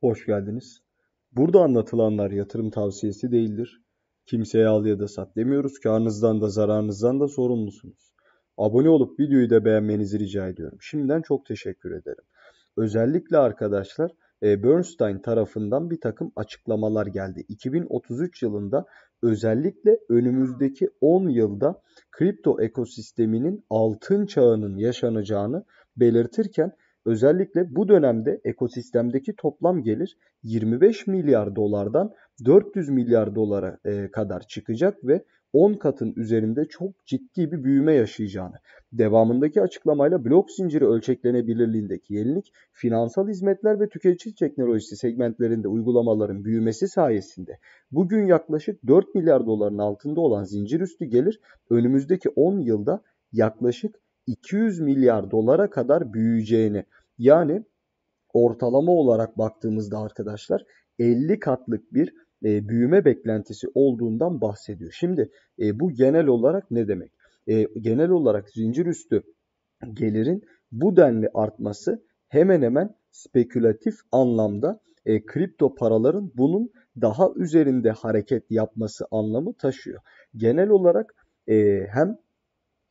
Hoş geldiniz. Burada anlatılanlar yatırım tavsiyesi değildir. Kimseye al ya da sat demiyoruz. Karnınızdan da zararınızdan da sorumlusunuz. Abone olup videoyu da beğenmenizi rica ediyorum. Şimdiden çok teşekkür ederim. Özellikle arkadaşlar e, Bernstein tarafından bir takım açıklamalar geldi. 2033 yılında özellikle önümüzdeki 10 yılda kripto ekosisteminin altın çağının yaşanacağını belirtirken Özellikle bu dönemde ekosistemdeki toplam gelir 25 milyar dolardan 400 milyar dolara e, kadar çıkacak ve 10 katın üzerinde çok ciddi bir büyüme yaşayacağını, devamındaki açıklamayla blok zinciri ölçeklenebilirliğindeki yenilik, finansal hizmetler ve tüketici teknolojisi segmentlerinde uygulamaların büyümesi sayesinde bugün yaklaşık 4 milyar doların altında olan zincir üstü gelir önümüzdeki 10 yılda yaklaşık 200 milyar dolara kadar büyüyeceğini yani ortalama olarak baktığımızda arkadaşlar 50 katlık bir e, büyüme beklentisi olduğundan bahsediyor. Şimdi e, bu genel olarak ne demek? E, genel olarak zincir üstü gelirin bu denli artması hemen hemen spekülatif anlamda e, kripto paraların bunun daha üzerinde hareket yapması anlamı taşıyor. Genel olarak e, hem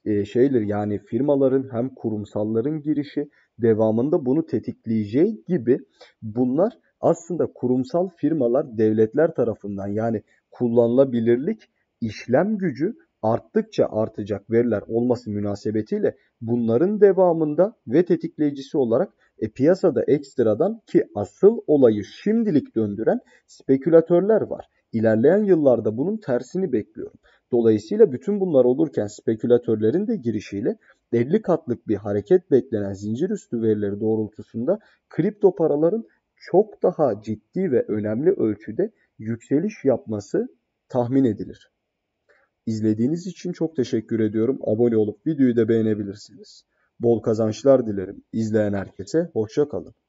e, şeyler yani firmaların hem kurumsalların girişi devamında bunu tetikleyeceği gibi bunlar aslında kurumsal firmalar devletler tarafından yani kullanılabilirlik işlem gücü arttıkça artacak veriler olması münasebetiyle bunların devamında ve tetikleyicisi olarak e, piyasada ekstradan ki asıl olayı şimdilik döndüren spekülatörler var. İlerleyen yıllarda bunun tersini bekliyorum. Dolayısıyla bütün bunlar olurken spekülatörlerin de girişiyle 50 katlık bir hareket beklenen zincir üstü verileri doğrultusunda kripto paraların çok daha ciddi ve önemli ölçüde yükseliş yapması tahmin edilir. İzlediğiniz için çok teşekkür ediyorum. Abone olup videoyu da beğenebilirsiniz. Bol kazançlar dilerim. İzleyen herkese hoşça kalın.